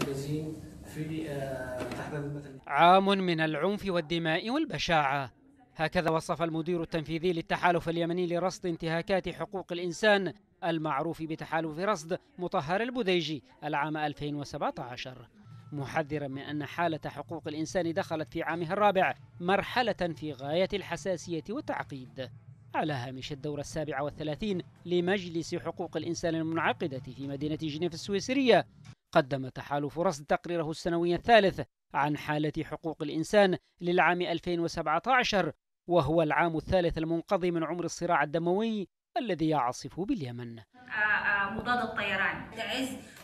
المحتجزين في آه، تحديد المثل عام من العنف والدماء والبشاعة هكذا وصف المدير التنفيذي للتحالف اليمني لرصد انتهاكات حقوق الإنسان المعروف بتحالف رصد مطهر البديجي العام 2017 محذرا من أن حالة حقوق الإنسان دخلت في عامها الرابع مرحلة في غاية الحساسية والتعقيد على هامش الدورة السابعة والثلاثين لمجلس حقوق الإنسان المنعقدة في مدينة جنيف السويسرية قدم تحالف رصد تقريره السنوي الثالث عن حالة حقوق الإنسان للعام 2017 وهو العام الثالث المنقضي من عمر الصراع الدموي الذي يعصف باليمن مضاد الطيران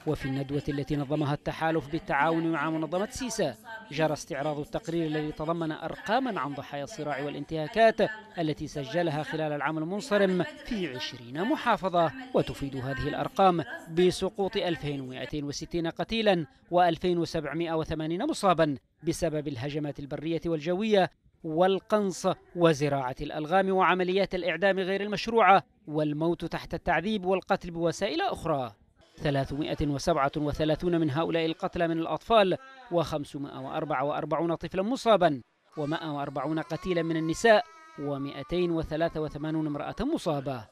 وفي الندوة التي نظمها التحالف بالتعاون مع منظمة سيسا جرى استعراض التقرير الذي تضمن أرقاما عن ضحايا الصراع والانتهاكات التي سجلها خلال العام المنصرم في 20 محافظة وتفيد هذه الأرقام بسقوط 2260 قتيلا و2780 مصابا بسبب الهجمات البرية والجوية والقنص وزراعة الألغام وعمليات الإعدام غير المشروعة والموت تحت التعذيب والقتل بوسائل أخرى 337 من هؤلاء القتلى من الأطفال و544 طفلا مصابا و140 قتيلا من النساء و283 امرأة مصابة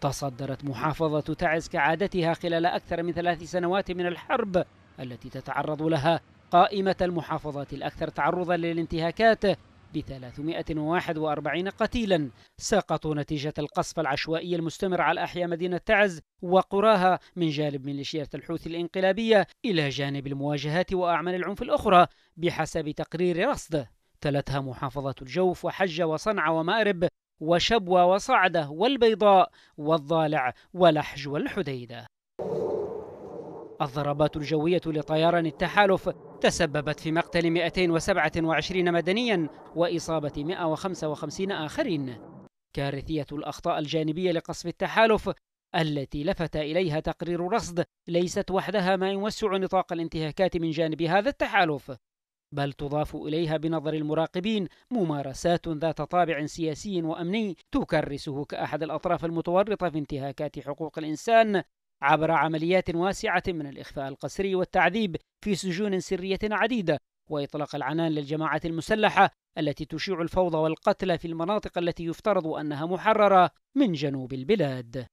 تصدرت محافظة تعز كعادتها خلال أكثر من ثلاث سنوات من الحرب التي تتعرض لها قائمة المحافظات الأكثر تعرضا للانتهاكات ب 341 قتيلا سقطوا نتيجة القصف العشوائي المستمر على أحياء مدينة تعز وقراها من جانب ميليشيات الحوثي الإنقلابية إلى جانب المواجهات وأعمال العنف الأخرى بحسب تقرير رصد تلتها محافظة الجوف وحجة وصنعاء ومأرب وشبوة وصعدة والبيضاء والضالع ولحج والحديدة الضربات الجوية لطيران التحالف تسببت في مقتل 227 مدنيا وإصابة 155 آخرين كارثية الأخطاء الجانبية لقصف التحالف التي لفت إليها تقرير رصد ليست وحدها ما يوسع نطاق الانتهاكات من جانب هذا التحالف بل تضاف إليها بنظر المراقبين ممارسات ذات طابع سياسي وأمني تكرسه كأحد الأطراف المتورطة في انتهاكات حقوق الإنسان عبر عمليات واسعة من الإخفاء القسري والتعذيب في سجون سرية عديدة وإطلاق العنان للجماعة المسلحة التي تشيع الفوضى والقتل في المناطق التي يفترض أنها محررة من جنوب البلاد